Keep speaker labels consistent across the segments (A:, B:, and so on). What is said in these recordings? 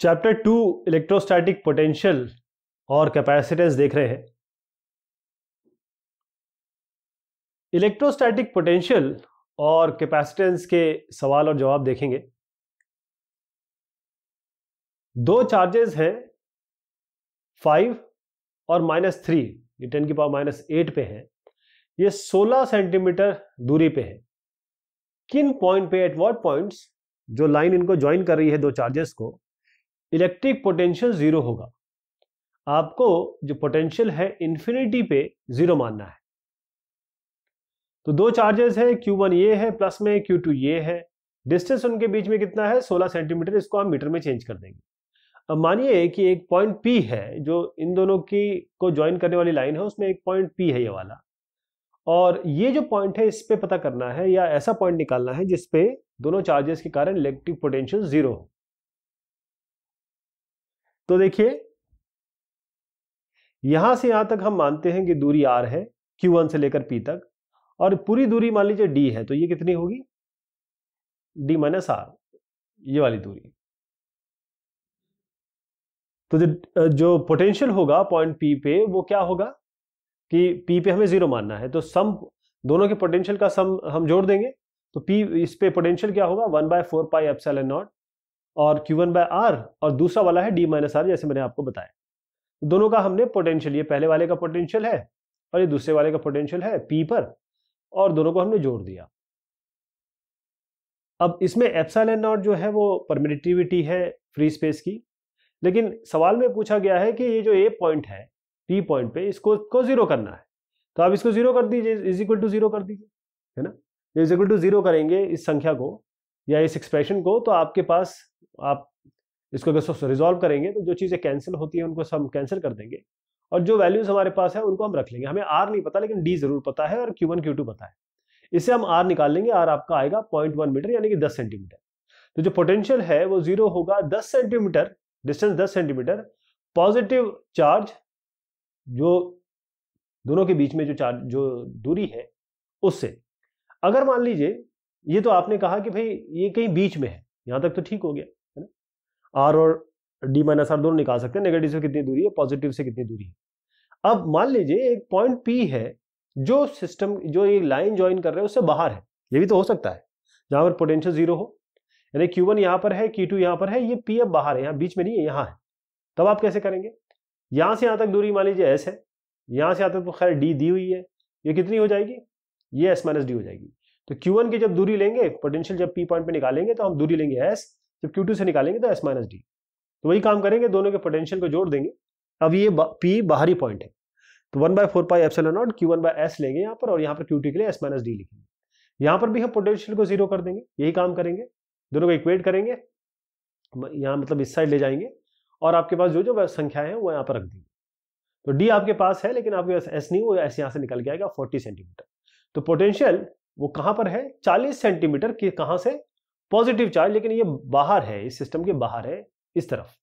A: chapter two electrostatic potential और capacitance देख रहे हैं इलेक्ट्रोस्टैटिक पोटेंशियल और कैपेसिटेंस के सवाल और जवाब देखेंगे दो चार्जेस हैं फाइव और माइनस थ्री ये टेन की पावर माइनस एट पे है ये सोलह सेंटीमीटर दूरी पे है किन पॉइंट पे एट वॉट पॉइंट्स जो लाइन इनको ज्वाइन कर रही है दो चार्जेस को इलेक्ट्रिक पोटेंशियल जीरो होगा आपको जो पोटेंशियल है इन्फिनिटी पे जीरो मानना है तो दो चार्जेस है क्यू वन ये है प्लस में क्यू टू ये है डिस्टेंस उनके बीच में कितना है 16 सेंटीमीटर इसको हम मीटर में चेंज कर देंगे अब मानिए कि एक पॉइंट पी है जो इन दोनों की को ज्वाइन करने वाली लाइन है उसमें एक पॉइंट पी है ये वाला और ये जो पॉइंट है इस पर पता करना है या ऐसा पॉइंट निकालना है जिसपे दोनों चार्जेस के कारण इलेक्ट्रिक पोटेंशियल जीरो हो तो देखिए यहां से यहां तक हम मानते हैं कि दूरी आर है क्यू वन से लेकर पी तक और पूरी दूरी मान लीजिए डी है तो ये कितनी होगी डी माइनस आर ये वाली दूरी तो जो पोटेंशियल होगा पॉइंट पी पे वो क्या होगा कि पी पे हमें जीरो मानना है तो सम दोनों के पोटेंशियल का सम हम जोड़ देंगे तो पी इस पे पोटेंशियल क्या होगा one by four pi N naught और क्यू वन बाय आर और दूसरा वाला है डी माइनस आर जैसे मैंने आपको बताया दोनों का हमने पोटेंशियल ये पहले वाले का पोटेंशियल है और ये दूसरे वाले का पोटेंशियल है पी पर और दोनों को हमने जोड़ दिया अब इसमें एप्साइलन नॉट जो है वो परमिटिविटी है फ्री स्पेस की लेकिन सवाल में पूछा गया है कि ये जो ए पॉइंट है पी पॉइंट पे इसको को जीरो करना है तो आप इसको जीरो कर दीजिए इज इक्वल टू जीरो कर दीजिए है ना इज इक्वल टू जीरो करेंगे इस संख्या को या इस एक्सप्रेशन को तो आपके पास आप इसको अगर रिजॉल्व करेंगे तो जो चीज़ें कैंसिल होती है उनको हम कैंसिल कर देंगे और जो वैल्यूज हमारे पास है उनको हम रख लेंगे हमें आर नहीं पता लेकिन डी जरूर पता है और क्यू वन क्यू टू पता है इससे हम आर निकाल लेंगे आर आपका आएगा पॉइंट वन मीटर यानी कि दस सेंटीमीटर तो जो पोटेंशियल है वो जीरो होगा दस सेंटीमीटर डिस्टेंस दस सेंटीमीटर पॉजिटिव चार्ज जो दोनों के बीच में जो चार्ज जो दूरी है उससे अगर मान लीजिए ये तो आपने कहा कि भाई ये कहीं बीच में है यहाँ तक तो ठीक हो गया आर और डी माइनस आर दोनों निकाल सकते हैं नेगेटिव से कितनी दूरी है पॉजिटिव से कितनी दूरी है अब मान लीजिए एक पॉइंट पी है जो सिस्टम जो ये लाइन ज्वाइन कर रहे हैं उससे बाहर है ये भी तो हो सकता है जहां पर पोटेंशियल जीरो हो यानी क्यू वन यहाँ पर है क्यू टू यहाँ पर है ये पी अब बाहर है यहाँ बीच में नहीं है यहाँ है तब आप कैसे करेंगे यहाँ से यहाँ तक दूरी मान लीजिए एस है यहाँ से यहाँ तक तो खैर डी दी हुई है ये कितनी हो जाएगी ये एस माइनस डी हो जाएगी तो क्यू वन की जब दूरी लेंगे पोटेंशियल जब पी पॉइंट पे निकालेंगे तो हम दूरी लेंगे एस जब क्यू टू से निकालेंगे तो एस माइनस डी तो वही काम करेंगे दोनों के पोटेंशियल को जोड़ देंगे अब ये पी बाहरी पॉइंट है तो one by four pi epsilon naught Q one by S लेंगे यहाँ पर और यहाँ पर क्यू के लिए एस माइनस डी लिखेंगे यहाँ पर भी हम पोटेंशियल को जीरो कर देंगे यही काम करेंगे दोनों को इक्वेट करेंगे यहाँ मतलब इस साइड ले जाएंगे और आपके पास जो जो संख्या है वो यहाँ पर रख देंगे तो डी आपके पास है लेकिन आपके पास एस नहीं वो एस यहाँ से निकल के आएगा फोर्टी सेंटीमीटर तो पोटेंशियल वो कहाँ पर है चालीस सेंटीमीटर कहाँ से पॉजिटिव चार्ज लेकिन ये बाहर है इस सिस्टम के बाहर है इस तरफ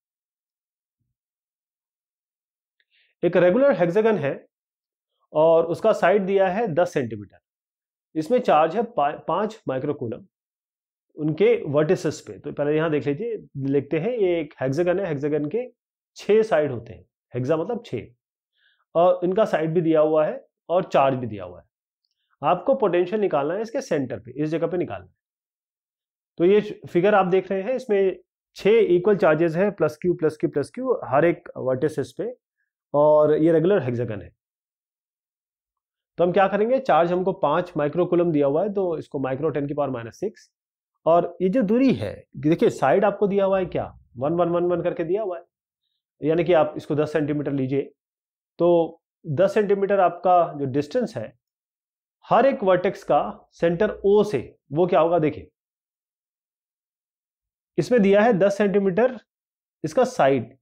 A: एक रेगुलर हेक्सागन है और उसका साइड दिया है दस सेंटीमीटर इसमें चार्ज है पा, पांच माइक्रोकूलम उनके वर्टिसेस पे तो पहले यहां देख लीजिए लिखते हैं ये एक हेक्सागन है हेक्सागन के छह साइड होते हैं हेक्सा मतलब छ और इनका साइड भी दिया हुआ है और चार्ज भी दिया हुआ है आपको पोटेंशियल निकालना है इसके सेंटर पे इस जगह पे निकालना है तो ये फिगर आप देख रहे हैं इसमें छः इक्वल चार्जेस हैं plus Q plus Q plus Q हर एक वर्टेसिस पे और ये रेगुलर हेक्सागन है तो हम क्या करेंगे चार्ज हमको पाँच माइक्रोकुलम दिया हुआ है तो इसको माइक्रो टेन की पावर माइनस सिक्स और ये जो दूरी है देखिए साइड आपको दिया हुआ है क्या वन वन वन वन करके दिया हुआ है यानी कि आप इसको दस सेंटीमीटर लीजिए तो दस सेंटीमीटर आपका जो डिस्टेंस है हर एक वर्टेक्स का सेंटर ओ से वो क्या होगा देखिए इसमें दिया है दस सेंटीमीटर इसका साइड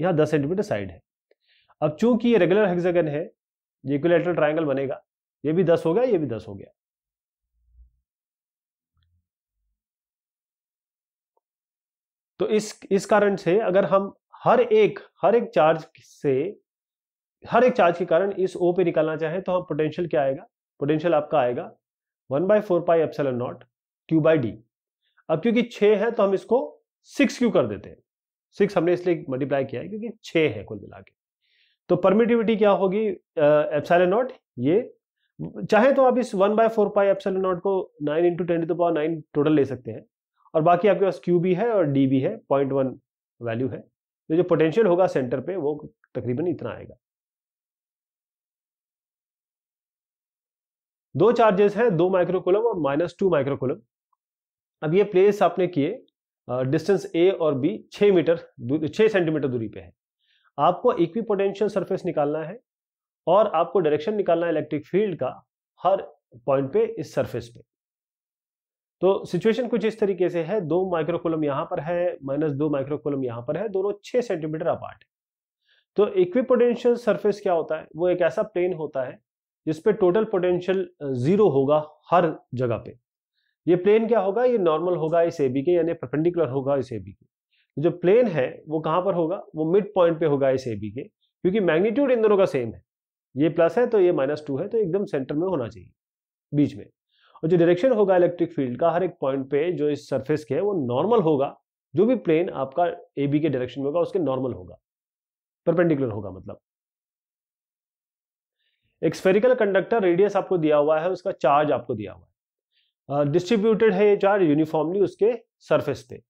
A: यहाँ दस सेंटीमीटर साइड है अब चूंकि ये रेगुलर हेक्सागन है ये इक्विलेटरल ट्राइंगल बनेगा ये भी दस हो गया ये भी दस हो गया तो इस इस कारण से अगर हम हर एक हर एक चार्ज से हर एक चार्ज के कारण इस ओ पे निकालना चाहें तो हम पोटेंशियल क्या आएगा पोटेंशियल आपका आएगा one by four pi epsilon naught Q by D अब क्योंकि छ है तो हम इसको सिक्स क्यों कर देते हैं सिक्स हमने इसलिए मल्टीप्लाई किया है क्योंकि छ है कुल मिला के तो परमिटिविटी क्या होगी एप्साइल नॉट ये चाहे तो आप इस one by four pi epsilon naught को nine into ten to power nine total ले सकते हैं और बाकी आपके पास क्यू भी है और डी भी है पॉइंट वन वैल्यू है तो जो पोटेंशियल होगा सेंटर पे वो तकरीबन इतना आएगा दो चार्जेस हैं दो माइक्रोकुलम और माइनस टू माइक्रोकुलम अब ये प्लेस आपने किए डिस्टेंस ए और बी छः मीटर छः सेंटीमीटर दूरी पे है आपको इक्वी पोटेंशियल सर्फेस निकालना है और आपको डायरेक्शन निकालना है इलेक्ट्रिक फील्ड का हर पॉइंट पे इस सरफेस पे तो सिचुएशन कुछ इस तरीके से है दो माइक्रोकोलम यहाँ पर है माइनस दो माइक्रोकोलम यहाँ पर है दोनों छः सेंटीमीटर अपार्ट है तो इक्विपोटेंशियल सरफेस क्या होता है वो एक ऐसा प्लेन होता है जिसपे टोटल पोटेंशियल जीरो होगा हर जगह पे ये प्लेन क्या होगा ये नॉर्मल होगा इस ए बी के यानी परपेंडिकुलर होगा इस ए बी के जो प्लेन है वो कहाँ पर होगा वो मिड पॉइंट पे होगा इस ए बी के क्योंकि मैग्नीट्यूड इन दोनों का सेम है ये प्लस है तो ये माइनस टू है तो एकदम सेंटर में होना चाहिए बीच में और जो डायरेक्शन होगा इलेक्ट्रिक फील्ड का हर एक पॉइंट पे जो इस सरफेस के है वो नॉर्मल होगा जो भी प्लेन आपका ए बी के डायरेक्शन में होगा उसके नॉर्मल होगा परपेंडिकुलर होगा मतलब एक स्फेरिकल कंडक्टर रेडियस आपको दिया हुआ है उसका चार्ज आपको दिया हुआ है डिस्ट्रीब्यूटेड है ये चार्ज यूनिफॉर्मली उसके सरफेस पे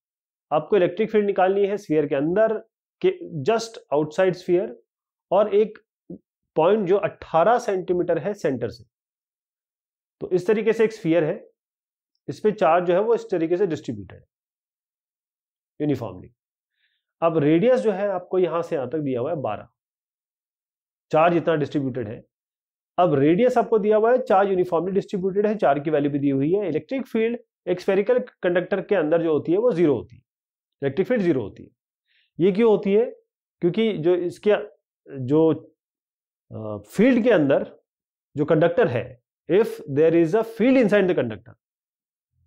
A: आपको इलेक्ट्रिक फील्ड निकालनी है स्फीयर के अंदर के जस्ट आउटसाइड स्फीयर और एक पॉइंट जो 18 सेंटीमीटर है सेंटर से तो इस तरीके से एक स्फीयर है इस पे चार्ज जो है वो इस तरीके से डिस्ट्रीब्यूटेड है यूनिफॉर्मली अब रेडियस जो है आपको यहां से यहां तक दिया हुआ है बारह चार्ज इतना डिस्ट्रीब्यूटेड है अब रेडियस आपको दिया हुआ है चार्ज यूनिफॉर्मली डिस्ट्रीब्यूटेड है चार्ज की वैल्यू भी दी हुई है इलेक्ट्रिक फील्ड एक्सपेरिकल कंडक्टर के अंदर जो होती है वो जीरो होती है इलेक्ट्रिक फील्ड जीरो होती है ये क्यों होती है क्योंकि जो इसके जो फील्ड के अंदर जो कंडक्टर है if there is a field inside the conductor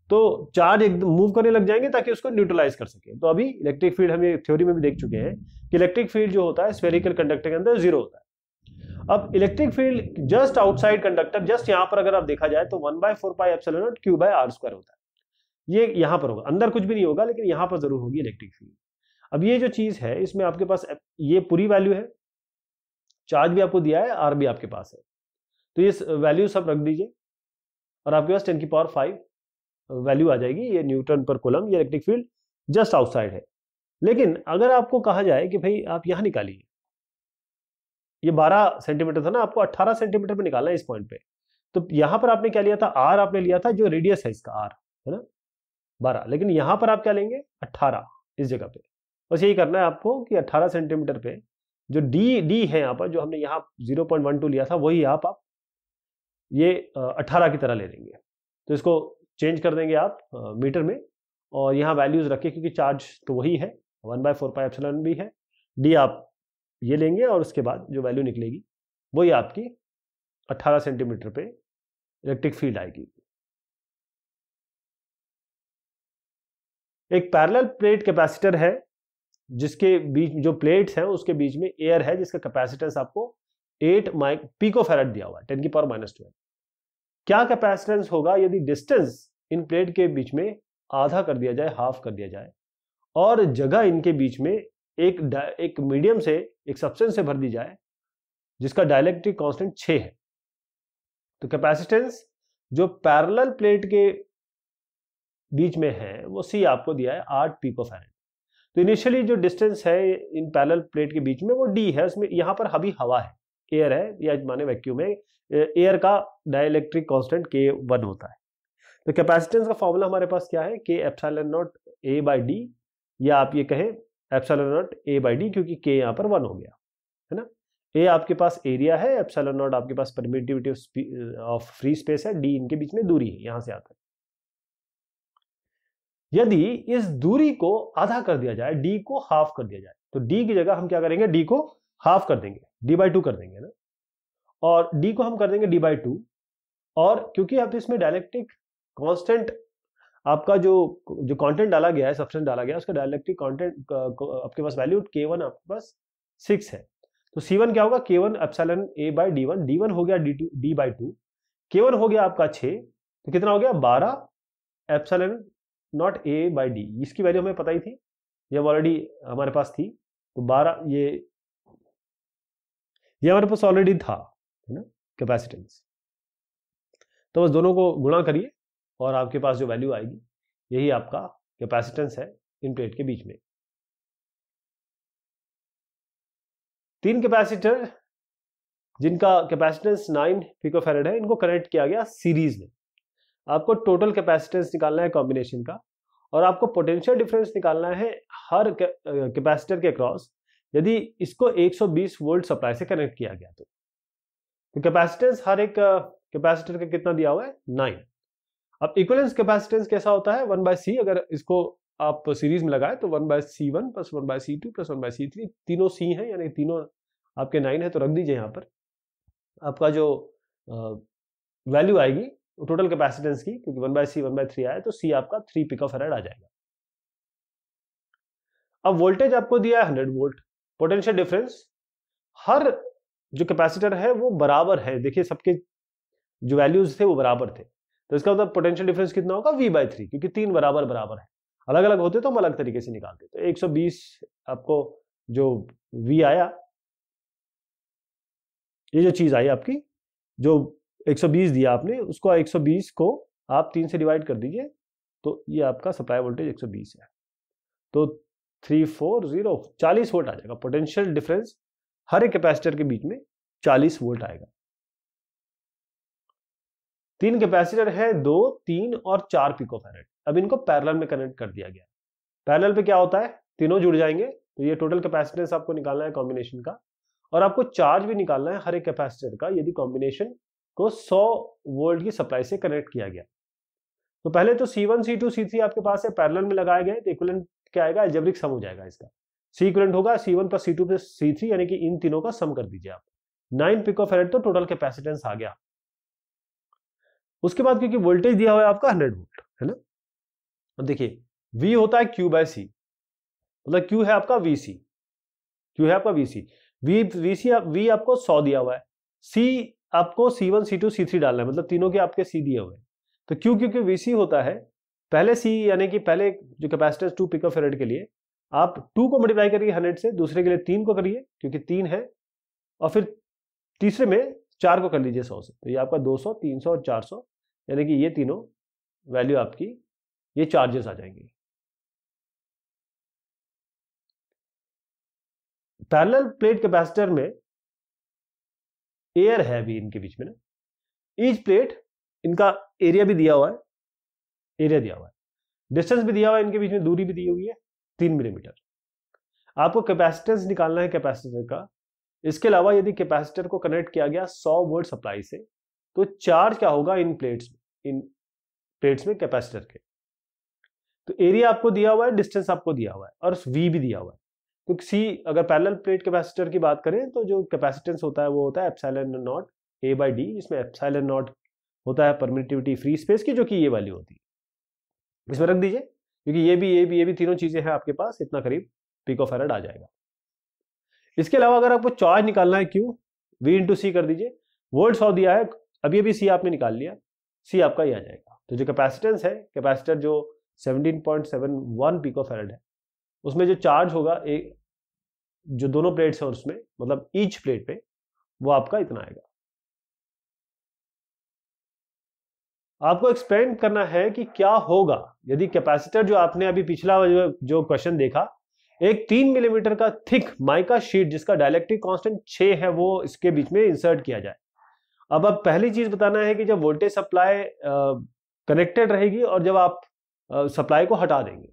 A: तो चार्ज एकदम मूव करने लग जाएंगे ताकि उसको न्यूट्रलाइज कर सके तो अभी इलेक्ट्रिक फील्ड हम थ्योरी में भी देख चुके हैं कि इलेक्ट्रिक फील्ड जो होता है स्पेरिकल कंडक्टर के अंदर जीरो होता है अब electric field just outside conductor just यहां पर अगर आप देखा जाए तो one by four pi epsilon naught Q by R square होता है ये यहां पर होगा अंदर कुछ भी नहीं होगा लेकिन यहां पर जरूर होगी इलेक्ट्रिक फील्ड अब ये जो चीज है इसमें आपके पास ये पूरी वैल्यू है चार्ज भी आपको दिया है आर भी आपके पास है तो ये वैल्यू सब रख दीजिए और आपके पास टेन की पावर फाइव वैल्यू आ जाएगी ये न्यूटन पर कोलम ये इलेक्ट्रिक फील्ड जस्ट आउटसाइड है लेकिन अगर आपको कहा जाए कि भाई आप यहाँ निकालिए ये 12 सेंटीमीटर था ना आपको 18 सेंटीमीटर पे निकालना है इस पॉइंट पे तो यहाँ पर आपने क्या लिया था आर आपने लिया था जो रेडियस है इसका आर है ना बारह लेकिन यहाँ पर आप क्या लेंगे अट्ठारह इस जगह पे बस यही करना है आपको कि अट्ठारह सेंटीमीटर पे जो डी डी है यहाँ पर जो हमने यहाँ जीरो पॉइंट वन टू लिया था वही आप ये अट्ठारह की तरह ले लेंगे तो इसको चेंज कर देंगे आप मीटर में और यहाँ वैल्यूज़ रखें क्योंकि चार्ज तो वही है one by four pi epsilon भी है डी आप ये लेंगे और उसके बाद जो वैल्यू निकलेगी वही आपकी 18 सेंटीमीटर पे इलेक्ट्रिक फील्ड आएगी एक पैरेलल प्लेट कैपेसिटर है जिसके बीच जो प्लेट्स हैं उसके बीच में एयर है जिसका कैपेसिटेंस आपको एट माइक पीको फेरेट दिया हुआ है टेन की पावर माइनस ट्वेल्व क्या कैपेसिटेंस होगा यदि डिस्टेंस इन प्लेट के बीच में आधा कर दिया जाए हाफ कर दिया जाए और जगह इनके बीच में एक एक मीडियम से एक सब्सटेंस से भर दी जाए जिसका डायलैक्ट्रिक कांस्टेंट छः है तो कैपेसिटेंस जो पैरेलल प्लेट के बीच में है वो सी आपको दिया है आठ पीको फैरेड तो इनिशियली जो डिस्टेंस है इन पैरेलल प्लेट के बीच में वो डी है उसमें यहाँ पर हबी हवा है एयर है या माने वैक्यूम है एयर का डाइलेक्ट्रिक कॉन्स्टेंट के वन होता है तो कैपेसिटेंस का फॉर्मूला हमारे पास क्या है K F naught A by D या आप ये कहें epsilon naught A by D क्योंकि के यहाँ पर वन हो गया है ना ए आपके पास एरिया है एप्सलन नॉट आपके पास परमिटिविटी ऑफ फ्री स्पेस है डी इनके बीच में दूरी है यहां से आता है यदि इस दूरी को आधा कर दिया जाए डी को हाफ कर दिया जाए तो डी की जगह हम क्या करेंगे डी को हाफ कर देंगे डी बाई टू कर देंगे ना और डी को हम कर देंगे डी बाई टू और क्योंकि आप इसमें डायलेक्टिक कांस्टेंट आपका जो जो कंटेंट डाला गया है सब्सटेंस डाला गया है उसका डायलेक्ट्रिक कंटेंट आपके पास वैल्यू के वन आपके पास सिक्स है तो सी वन क्या होगा K one epsilon A by D one D one हो गया D two D by two K one हो गया आपका छः तो कितना हो गया बारह epsilon naught A by D इसकी वैल्यू हमें पता ही थी ये ऑलरेडी हमारे पास थी तो बारह ये ये हमारे पास ऑलरेडी था है ना कैपेसिटेंस तो बस दोनों को गुणा करिए और आपके पास जो वैल्यू आएगी यही आपका कैपेसिटेंस है इन प्लेट के बीच में तीन कैपेसिटर जिनका कैपेसिटेंस नाइन पिकोफेरेड है इनको कनेक्ट किया गया सीरीज में आपको टोटल कैपेसिटेंस निकालना है कॉम्बिनेशन का और आपको पोटेंशियल डिफरेंस निकालना है हर कैपेसिटर के क्रॉस यदि इसको 120 वोल्ट सप्लाई से कनेक्ट किया गया तो, तो कैपेसिटेंस हर एक कैपेसिटर का कितना दिया हुआ है नाइन अब इक्वलेंस कैपेसिटेंस कैसा होता है वन बाय सी अगर इसको आप सीरीज में लगाए तो one by C one plus one by C two plus one by C three तीनों सी हैं यानी तीनों आपके नाइन है तो रख दीजिए यहाँ पर आपका जो वैल्यू आएगी टोटल कैपेसिटेंस की क्योंकि one by C one by three आए तो सी आपका थ्री पिकअप फेरेड आ जाएगा अब वोल्टेज आपको दिया है हंड्रेड वोल्ट पोटेंशियल डिफरेंस हर जो कैपेसिटर है वो बराबर है देखिए सबके जो वैल्यूज थे वो बराबर थे तो इसका मतलब पोटेंशियल डिफरेंस कितना होगा वी बाई थ्री क्योंकि तीन बराबर बराबर है अलग अलग होते तो हम अलग तरीके से निकालते तो 120 आपको जो वी आया ये जो चीज आई आपकी जो 120 दिया आपने उसको 120 को आप तीन से डिवाइड कर दीजिए तो ये आपका सप्लाई वोल्टेज 120 है तो थ्री फोर जीरो चालीस वोल्ट आ जाएगा पोटेंशियल डिफरेंस हर एक कैपेसिटर के बीच में चालीस वोल्ट आएगा तीन कैपेसिटर है दो तीन और चार पिको फैरेड अब इनको पैरेलल में कनेक्ट कर दिया गया पैरेलल पे क्या होता है तीनों जुड़ जाएंगे तो ये टोटल कैपेसिटेंस आपको निकालना है कॉम्बिनेशन का और आपको चार्ज भी निकालना है हर एक कैपेसिटर का यदि कॉम्बिनेशन को 100 वोल्ट की सप्लाई से कनेक्ट किया गया तो पहले तो C1, C2, C3 आपके पास है पैरल में लगाए गए तो इक्वलेंट क्या आएगा एल्जेब्रिक सम हो जाएगा इसका सी इक्वलेंट होगा C1 प्लस C2 प्लस सी यानी कि इन तीनों का सम कर दीजिए आप नाइन पिको फेरेट तो टोटल कैपेसिटेंस आ गया उसके बाद क्योंकि वोल्टेज दिया हुआ है आपका हंड्रेड वोल्ट है ना और देखिए वी होता है क्यू बाय सी मतलब क्यू है आपका वी सी क्यू है आपका V C V V C V आपको सौ दिया हुआ है सी आपको C one C two C three डालना है मतलब तीनों के आपके सी दिए हुए हैं तो क्यू क्योंकि वी सी होता है पहले सी यानी कि पहले जो कैपेसिटेंस टू पिकअप फेरेड के लिए आप टू को मल्टीप्लाई करिए हंड्रेड से दूसरे के लिए तीन को करिए क्योंकि तीन है और फिर तीसरे में चार को कर लीजिए सौ से तो ये आपका दो सौ तीन सौ और चार सौ यानी कि ये तीनों वैल्यू आपकी ये चार्जेस आ जाएंगे पैरेलल प्लेट कैपेसिटर में एयर है भी इनके बीच में ना ईच प्लेट इनका एरिया भी दिया हुआ है एरिया दिया हुआ है डिस्टेंस भी दिया हुआ है इनके बीच में दूरी भी दी हुई है तीन मिलीमीटर आपको कैपेसिटेंस निकालना है कैपेसिटर का इसके अलावा यदि कैपेसिटर को कनेक्ट किया गया 100 वोल्ट सप्लाई से तो चार्ज क्या होगा इन प्लेट्स इन प्लेट्स में कैपेसिटर के तो एरिया आपको दिया हुआ है डिस्टेंस आपको दिया हुआ है और वी भी दिया हुआ है तो सी अगर पैरेलल प्लेट कैपेसिटर की बात करें तो जो कैपेसिटेंस होता है वो होता है epsilon naught A by D इसमें एप्साइलन नॉट होता है परमिटिविटी फ्री स्पेस की जो कि ये वाली होती है इसमें रख दीजिए क्योंकि ये भी ये भी ये भी तीनों चीज़ें हैं आपके पास इतना करीब ऑफ एरड आ जाएगा इसके अलावा अगर आपको चार्ज निकालना है क्यू वी इंटू सी कर दीजिए वर्ड सौ दिया है अभी अभी सी आपने निकाल लिया सी आपका ही आ जाएगा तो जो कैपेसिटेंस है कैपेसिटर जो 17.71 पीको फेरेड है उसमें जो चार्ज होगा एक जो दोनों प्लेट्स हैं उसमें मतलब ईच प्लेट पे वो आपका इतना आएगा आपको एक्सप्लेन करना है कि क्या होगा यदि कैपेसिटर जो आपने अभी पिछला जो क्वेश्चन देखा एक तीन मिलीमीटर का थिक माइका शीट जिसका डायलेक्ट्रिक कांस्टेंट छ है वो इसके बीच में इंसर्ट किया जाए अब अब पहली चीज़ बताना है कि जब वोल्टेज सप्लाई कनेक्टेड रहेगी और जब आप सप्लाई को हटा देंगे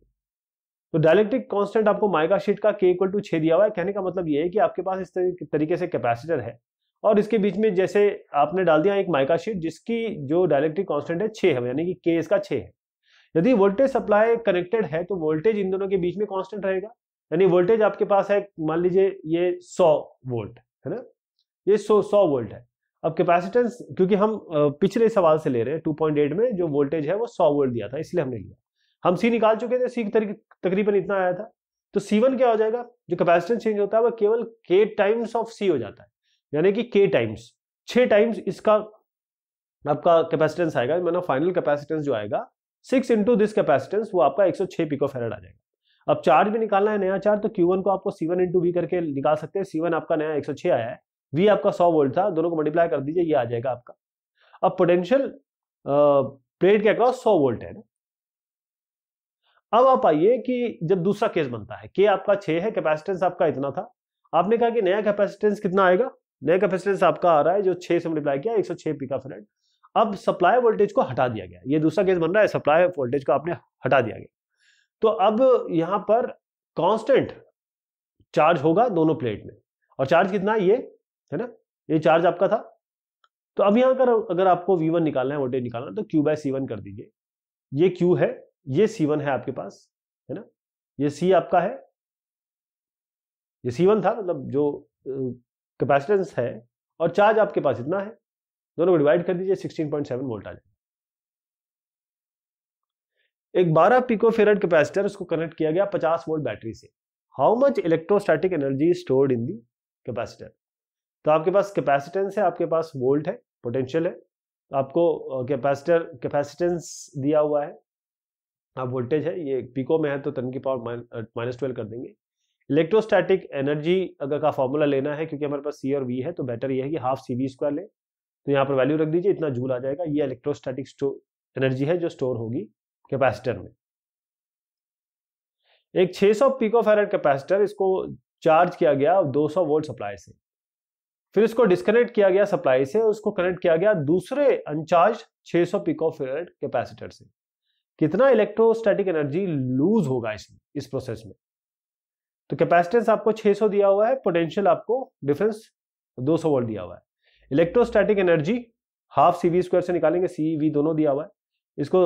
A: तो डायलेक्ट्रिक कांस्टेंट आपको माइका शीट का के इक्वल टू छ दिया हुआ है कहने का मतलब ये है कि आपके पास इस तरीके से कैपेसिटर है और इसके बीच में जैसे आपने डाल दिया एक माइका शीट जिसकी जो डायलेक्ट्रिक कॉन्स्टेंट है छे है यानी कि के इसका छः है यदि वोल्टेज सप्लाई कनेक्टेड है तो वोल्टेज इन दोनों के बीच में कांस्टेंट रहेगा यानी वोल्टेज आपके पास है मान लीजिए ये 100 वोल्ट है ना ये 100 100 वोल्ट है अब कैपेसिटेंस क्योंकि हम पिछले सवाल से ले रहे हैं 2.8 में जो वोल्टेज है वो 100 वोल्ट दिया था इसलिए हमने लिया हम सी निकाल चुके थे सी तकरीबन इतना आया था तो सी वन क्या हो जाएगा जो कैपेसिटेंस चेंज होता है वह केवल के टाइम्स ऑफ सी हो जाता है यानी कि के टाइम्स छः टाइम्स इसका आपका कैपेसिटेंस आएगा मतलब फाइनल कैपेसिटेंस जो आएगा सिक्स इंटू दिस कैपेसिटेंस वो आपका एक सौ पिको फेरेड आ जाएगा अब चार्ज भी निकालना है नया चार्ज तो क्यू को आपको सीवन इंटू वी करके निकाल सकते हैं सीवन आपका नया एक आया है वी आपका सौ वोल्ट था दोनों को मल्टीप्लाई कर दीजिए ये आ जाएगा आपका अब पोटेंशियल प्लेट के अक्रॉस सौ वोल्ट है अब आप आइए कि जब दूसरा केस बनता है के आपका छह है कैपेसिटेंस आपका इतना था आपने कहा कि नया कैपेसिटेंस कितना आएगा नया कैपेसिटेंस आपका आ रहा है जो छह से मल्टीप्लाई किया एक सौ छः फ्रेंड अब सप्लाई वोल्टेज को हटा दिया गया ये दूसरा केस बन रहा है सप्लाई वोल्टेज को आपने हटा दिया गया तो अब यहां पर कांस्टेंट चार्ज होगा दोनों प्लेट में और चार्ज कितना है ये है ना ये चार्ज आपका था तो अब यहां पर अगर आपको वी वन निकालना है वोल्टेज निकालना है तो क्यू बाय वन कर दीजिए ये क्यू है ये वन है आपके पास है ना ये सी आपका है ये वन था मतलब जो कैपेसिटेंस है और चार्ज आपके पास इतना है दोनों को डिवाइड कर दीजिए 16.7 वोल्ट आ जाए एक 12 पिकोफेरड कैपेसिटर उसको कनेक्ट किया गया 50 वोल्ट बैटरी से how much electrostatic energy stored in the capacitor तो आपके पास कैपेसिटेंस है आपके पास वोल्ट है पोटेंशियल है तो आपको कैपेसिटर कैपेसिटेंस दिया हुआ है आप वोल्टेज है ये पिको में है तो टन की पावर माइनस ट्वेल्व कर देंगे इलेक्ट्रोस्टैटिक एनर्जी अगर का फॉर्मूला लेना है क्योंकि हमारे पास सी और वी है तो बेटर ये है कि हाफ सी वी स्क्वायर ले तो यहाँ पर वैल्यू रख दीजिए इतना जूल आ जाएगा ये इलेक्ट्रोस्टैटिक स्टोर एनर्जी है जो स्टोर होगी कैपेसिटर में एक 600 सौ पीको फेरेट कैपेसिटर इसको चार्ज किया गया 200 सौ वोल्ट सप्लाई से फिर इसको डिस्कनेक्ट किया गया सप्लाई से उसको कनेक्ट किया गया दूसरे अनचार्ज 600 सौ पीको फेरेट कैपेसिटर से कितना इलेक्ट्रोस्टैटिक एनर्जी लूज होगा इसमें इस प्रोसेस में तो कैपेसिटेंस आपको 600 दिया हुआ है पोटेंशियल आपको डिफरेंस 200 वोल्ट दिया हुआ है electrostatic energy half C V square से निकालेंगे सी वी दोनों दिया हुआ है इसको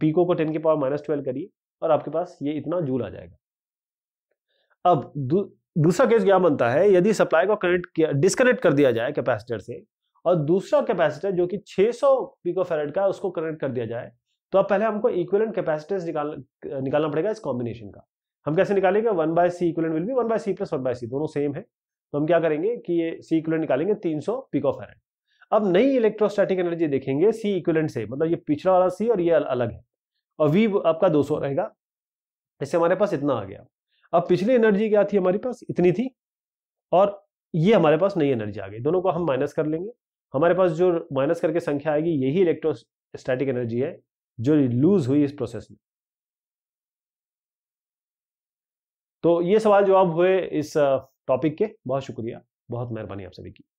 A: पीको को टेन के पावर माइनस ट्वेल्व करिए और आपके पास ये इतना जूल आ जाएगा अब दू, दूसरा केस क्या बनता है यदि सप्लाई को कनेक्ट किया डिसकनेक्ट कर दिया जाए कैपेसिटर से और दूसरा कैपेसिटर जो कि 600 सौ पीको फेरेड का उसको कनेक्ट कर दिया जाए तो अब पहले हमको इक्वलेंट कैपेसिटेंस निकाल निकालना पड़ेगा इस कॉम्बिनेशन का हम कैसे निकालेंगे one by C equivalent will be one by C plus one by C दोनों सेम है तो हम क्या करेंगे कि ये सी इक्वलेंट निकालेंगे तीन सौ पीको फेरेड अब नई इलेक्ट्रोस्टैटिक एनर्जी देखेंगे सी इक्वलेंट से मतलब ये पिछड़ा वाला सी और ये अलग है और वी आपका 200 रहेगा इससे हमारे पास इतना आ गया अब पिछली एनर्जी क्या थी हमारे पास इतनी थी और ये हमारे पास नई एनर्जी आ गई दोनों को हम माइनस कर लेंगे हमारे पास जो माइनस करके संख्या आएगी यही इलेक्ट्रोस्टैटिक एनर्जी है जो लूज हुई इस प्रोसेस में तो ये सवाल जवाब हुए इस टॉपिक के बहुत शुक्रिया बहुत मेहरबानी आप सभी की